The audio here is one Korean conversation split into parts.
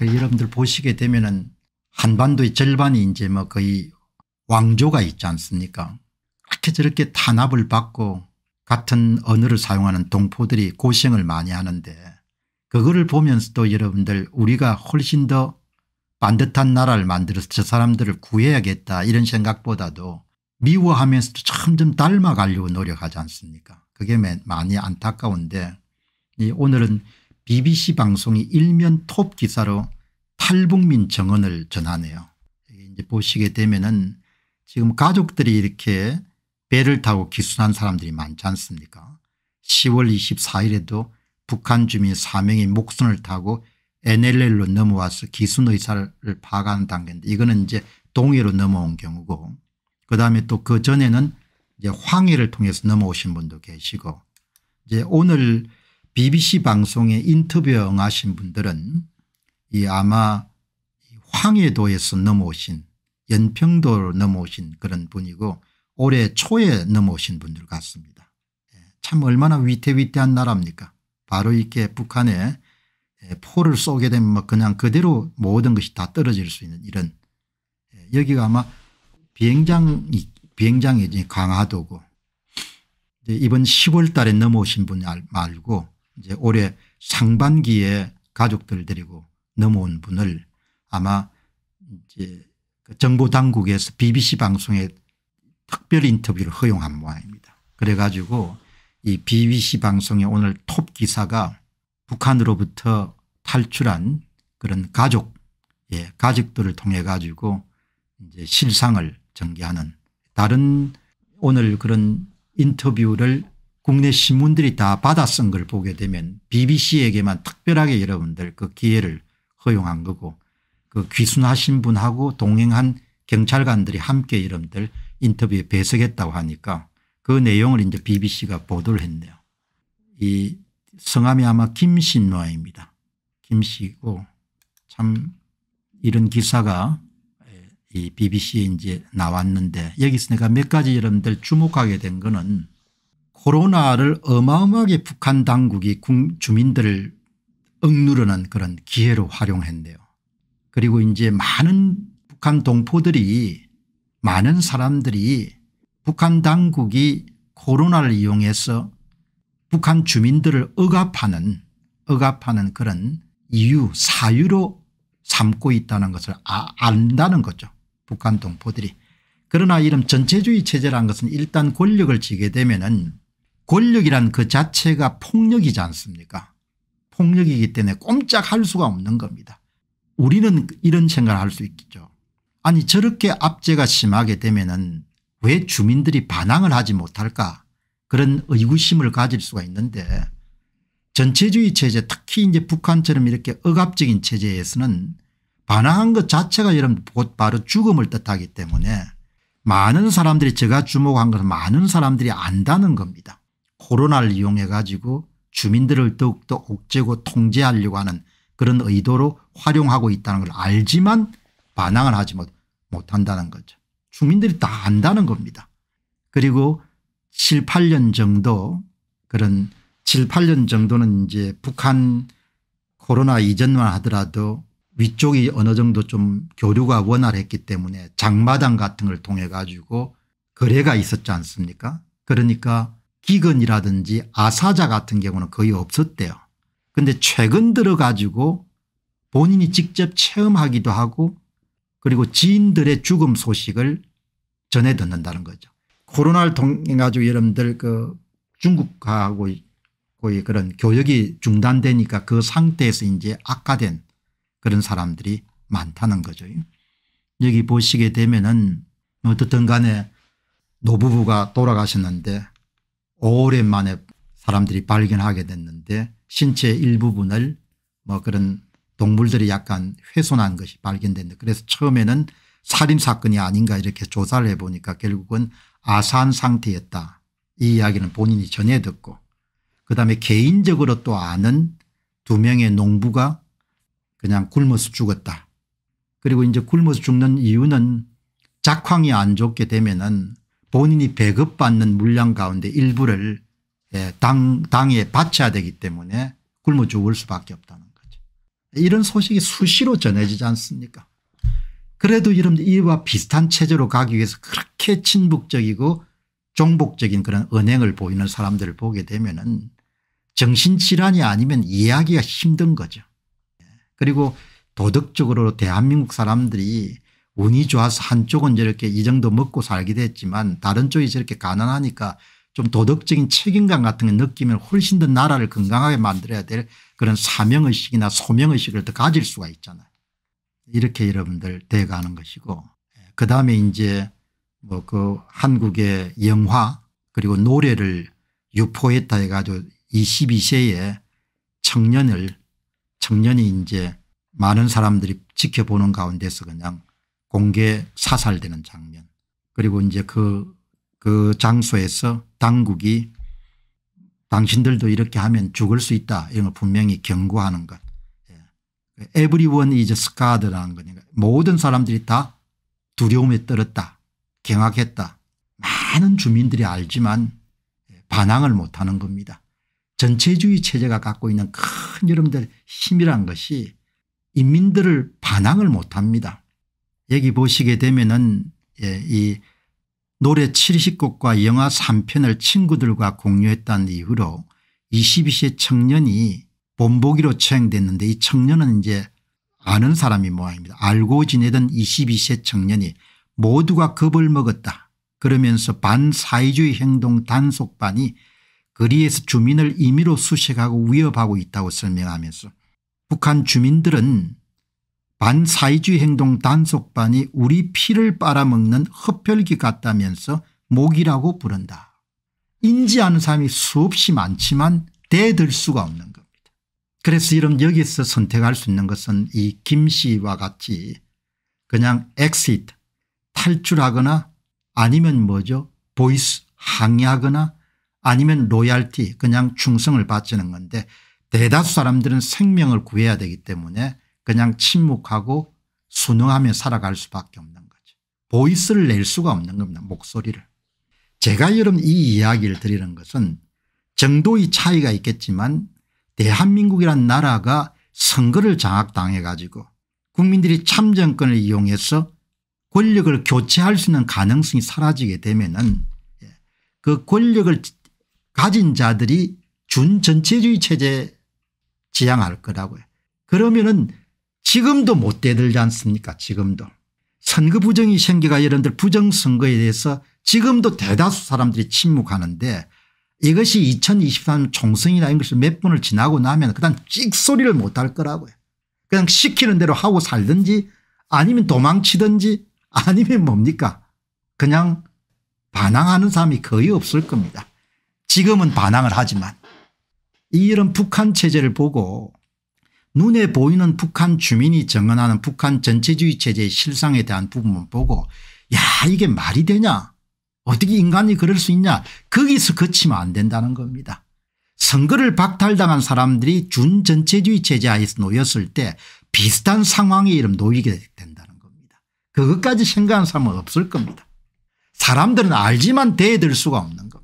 그 여러분들 보시게 되면은 한반도의 절반이 이제 뭐 거의 왕조가 있지 않습니까 그렇게 저렇게 탄압을 받고 같은 언어를 사용하는 동포들이 고생을 많이 하는데 그거를 보면서도 여러분들 우리가 훨씬 더 반듯한 나라를 만들어서 저 사람들을 구해야겠다 이런 생각보다도 미워하면서도 점점 닮아가려고 노력하지 않습니까 그게 많이 안타까운데 오늘은 BBC 방송이 일면 톱 기사로 탈북민 정언을 전하네요. 이제 보시게 되면은 지금 가족들이 이렇게 배를 타고 기순한 사람들이 많지 않습니까 10월 24일에도 북한 주민 4명이 목선을 타고 NLL로 넘어와서 기순의사를 파악하는 단계인데 이거는 이제 동해로 넘어온 경우고 그다음에 또 그전에는 이제 황해를 통해서 넘어오신 분도 계시고 이제 오늘 BBC 방송에 인터뷰하신 분들은 이 아마 황해도에서 넘어오신 연평도로 넘어오신 그런 분이고 올해 초에 넘어오신 분들 같습니다. 예, 참 얼마나 위태위태한 나라입니까 바로 이렇게 북한에 예, 포를 쏘게 되면 뭐 그냥 그대로 모든 것이 다 떨어질 수 있는 이런 예, 여기가 아마 비행장이 비행장이 강화도고 이번 10월 달에 넘어오신 분 말고 이제 올해 상반기에 가족들 데리고 넘어온 분을 아마 이제 그 정보 당국에서 BBC 방송에 특별 인터뷰를 허용한 모양입니다. 그래가지고 이 BBC 방송의 오늘 톱 기사가 북한으로부터 탈출한 그런 가족, 예, 가족들을 통해 가지고 이제 실상을 전개하는 다른 오늘 그런 인터뷰를 국내 신문들이 다 받아 쓴 걸 보게 되면 bbc에게만 특별하게 여러분들 그 기회를 허용한 거고 그 귀순하신 분하고 동행한 경찰관들이 함께 여러분들 인터뷰에 배석했다고 하니까 그 내용을 이제 bbc가 보도를 했네요. 이 성함이 아마 김신노아입니다 김씨고 참 이런 기사가 이 bbc에 이제 나왔는데 여기서 내가 몇 가지 여러분들 주목하게 된 거는 코로나를 어마어마하게 북한 당국이 주민들을 억누르는 그런 기회로 활용했네요. 그리고 이제 많은 북한 동포들이 많은 사람들이 북한 당국이 코로나를 이용해서 북한 주민들을 억압하는 억압하는 그런 이유 사유로 삼고 있다는 것을 아, 안다는 거죠. 북한 동포들이. 그러나 이런 전체주의 체제라는 것은 일단 권력을 쥐게 되면 은 권력이란 그 자체가 폭력이지 않습니까 폭력이기 때문에 꼼짝할 수가 없는 겁니다. 우리는 이런 생각을 할 수 있겠죠. 아니 저렇게 압제가 심하게 되면 은왜 주민들이 반항을 하지 못할까 그런 의구심을 가질 수가 있는데 전체주의 체제 특히 이제 북한처럼 이렇게 억압적인 체제에서는 반항한 것 자체가 여러분 곧바로 죽음을 뜻하기 때문에 많은 사람들이 제가 주목한 것은 많은 사람들이 안다는 겁니다. 코로나를 이용해 가지고 주민들을 더욱더 옥죄고 통제하려고 하는 그런 의도로 활용하고 있다는 걸 알지만 반항을 하지 못한다는 거죠. 주민들이 다 안다는 겁니다. 그리고 7, 8년 정도 그런 7, 8년 정도는 이제 북한 코로나 이전만 하더라도 위쪽이 어느 정도 좀 교류가 원활했기 때문에 장마당 같은 걸 통해 가지고 거래가 있었지 않습니까 그러니까 기근이라든지 아사자 같은 경우는 거의 없었대요. 그런데 최근 들어가지고 본인이 직접 체험하기도 하고 그리고 지인들의 죽음 소식을 전해 듣는다는 거죠. 코로나를 통해 가지고 여러분들 그 중국하고의 그런 교역이 중단되니까 그 상태에서 이제 악화된 그런 사람들이 많다는 거죠. 여기 보시게 되면은 어떻든 간에 노부부가 돌아가셨는데 오랜만에 사람들이 발견하게 됐는데 신체의 일부분을 뭐 그런 동물들이 약간 훼손한 것이 발견됐는데 그래서 처음에는 살인사건이 아닌가 이렇게 조사를 해보니까 결국은 아산 상태였다. 이 이야기는 본인이 전해 듣고 그다음에 개인적으로 또 아는 두 명의 농부가 그냥 굶어서 죽었다. 그리고 이제 굶어서 죽는 이유는 작황이 안 좋게 되면은 본인이 배급받는 물량 가운데 일부를 예, 당, 당에 바쳐야 되기 때문에 굶어 죽을 수밖에 없다는 거죠. 이런 소식이 수시로 전해지지 않습니까 그래도 이런 이와 비슷한 체제로 가기 위해서 그렇게 친북적이고 종복적인 그런 언행을 보이는 사람들을 보게 되면 은 정신질환이 아니면 이해하기가 힘든 거죠. 그리고 도덕적으로 대한민국 사람들이 운이 좋아서 한쪽은 저렇게 이 정도 먹고 살기도 했지만 다른 쪽이 저렇게 가난하니까 좀 도덕적인 책임감 같은 걸 느끼면 훨씬 더 나라를 건강하게 만들어야 될 그런 사명의식이나 소명의식을 더 가질 수가 있잖아요. 이렇게 여러분들 대가는 것이고 예, 그다음에 이제 뭐 그 한국의 영화 그리고 노래를 유포했다 해가지고 22세에 청년을 청년이 이제 많은 사람들이 지켜보는 가운데서 그냥 공개 사살되는 장면 그리고 이제 그, 그 장소에서 당국이 당신들도 이렇게 하면 죽을 수 있다 이런 걸 분명히 경고하는 것. 예. Everyone is s c a r e d 라는 거니까 모든 사람들이 다 두려움에 떨었다 경악했다 많은 주민들이 알지만 반항을 못하는 겁니다. 전체주의 체제가 갖고 있는 큰 여러분들 힘이란 것이 인민들을 반항을 못합니다. 여기 보시게 되면은 예, 이 노래 70곡과 영화 3편을 친구들과 공유했다는 이유로 22세 청년이 본보기로 처형됐는데이 청년은 이제 아는 사람이 모양입니다. 알고 지내던 22세 청년이 모두가 겁을 먹었다. 그러면서 반사회주의 행동 단속반이 거리에서 주민을 임의로 수색하고 위협하고 있다고 설명하면서 북한 주민들은 반사회주의 행동 단속반이 우리 피를 빨아먹는 흡혈귀 같다면서 목이라고 부른다. 인지하는 사람이 수없이 많지만 대들 수가 없는 겁니다. 그래서 이런 여기서 선택할 수 있는 것은 이 김씨와 같이 그냥 엑시트 탈출하거나 아니면 뭐죠 보이스 항의하거나 아니면 로얄티 그냥 충성을 바치는 건데 대다수 사람들은 생명을 구해야 되기 때문에 그냥 침묵하고 순응하며 살아갈 수밖에 없는 거죠. 보이스를 낼 수가 없는 겁니다. 목소리를. 제가 여러분 이 이야기를 드리는 것은 정도의 차이가 있겠지만 대한민국이란 나라가 선거를 장악당해 가지고 국민들이 참정권을 이용해서 권력을 교체할 수 있는 가능성이 사라지게 되면 은그 예, 권력을 가진 자들이 준전체주의 체제 지향할 거라고요. 그러면 은 지금도 못 대들지 않습니까 지금도. 선거 부정이 생겨가 여러분들 부정선거에 대해서 지금도 대다수 사람들이 침묵하는데 이것이 2023 총선이나 이런 것이 몇 분을 지나고 나면 그다음 찍소리를 못할 거라고요. 그냥 시키는 대로 하고 살든지 아니면 도망치든지 아니면 뭡니까 그냥 반항하는 사람이 거의 없을 겁니다. 지금은 반항을 하지만 이런 북한 체제를 보고 눈에 보이는 북한 주민이 정언하는 북한 전체주의 체제의 실상에 대한 부분을 보고 야 이게 말이 되냐 어떻게 인간이 그럴 수 있냐 거기서 그치면 안 된다는 겁니다. 선거를 박탈당한 사람들이 준전체주의 체제하에서 놓였을 때 비슷한 상황에 이름 놓이게 된다는 겁니다. 그것까지 생각한 사람은 없을 겁니다. 사람들은 알지만 대들 수가 없는 겁니다.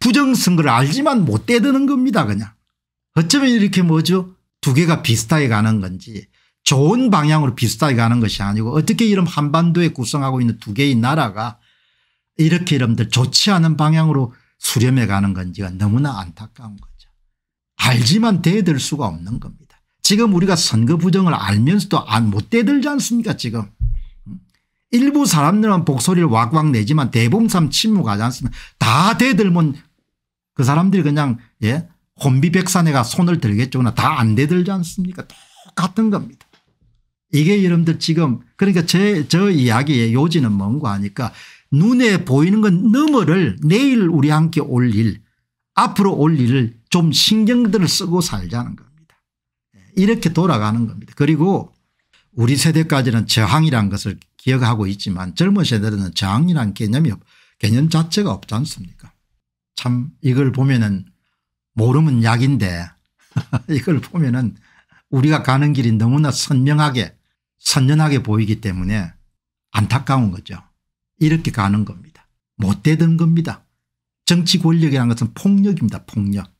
부정선거를 알지만 못 대드는 겁니다 그냥. 어쩌면 이렇게 뭐죠 두 개가 비슷하게 가는 건지 좋은 방향으로 비슷하게 가는 것이 아니고 어떻게 이런 한반도에 구성하고 있는 두 개의 나라가 이렇게 여러분들 좋지 않은 방향으로 수렴해 가는 건지가 너무나 안타까운 거죠. 알지만 대들 수가 없는 겁니다. 지금 우리가 선거 부정을 알면서도 못 대들지 않습니까 지금. 일부 사람들은 목소리를 왁왁 내지만 대봉삼 침묵하지 않습니다. 다 대들면 그 사람들이 그냥 예 혼비백산에가 손을 들겠죠나 다안 대들지 않습니까 똑같은 겁니다. 이게 여러분들 지금 그러니까 제, 저 이야기의 요지는 뭔고 하니까 눈에 보이는 건 너머를 내일 우리 함께 올 일 앞으로 올 일을 좀 신경들을 쓰고 살자는 겁니다. 이렇게 돌아가는 겁니다. 그리고 우리 세대까지는 저항이란 것을 기억하고 있지만 젊은 세대들은 저항이란 개념이 개념 자체가 없지 않습니까 참 이걸 보면은 모름은 약인데 이걸 보면은 우리가 가는 길이 너무나 선명하게 선연하게 보이기 때문에 안타까운 거죠. 이렇게 가는 겁니다. 못되던 겁니다. 정치 권력이라는 것은 폭력입니다. 폭력.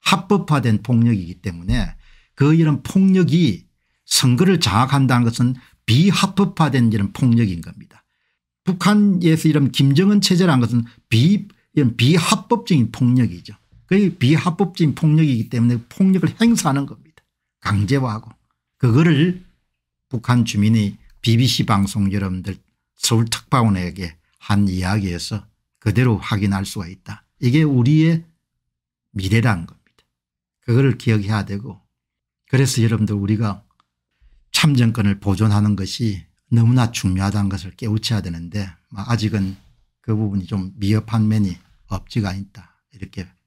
합법화된 폭력이기 때문에 그 이런 폭력이 선거를 장악한다는 것은 비합법화된 이런 폭력인 겁니다. 북한에서 이런 김정은 체제라는 것은 비, 이런 비합법적인 폭력이죠. 그게 비합법적인 폭력이기 때문에 폭력을 행사하는 겁니다. 강제화하고 그거를 북한 주민이 BBC 방송 여러분들 서울 특파원에게 한 이야기에서 그대로 확인할 수가 있다. 이게 우리의 미래라는 겁니다. 그거를 기억해야 되고 그래서 여러분들 우리가 참정권을 보존하는 것이 너무나 중요하다는 것을 깨우쳐야 되는데 뭐 아직은 그 부분이 좀 미흡한 면이 없지가 않다 이렇게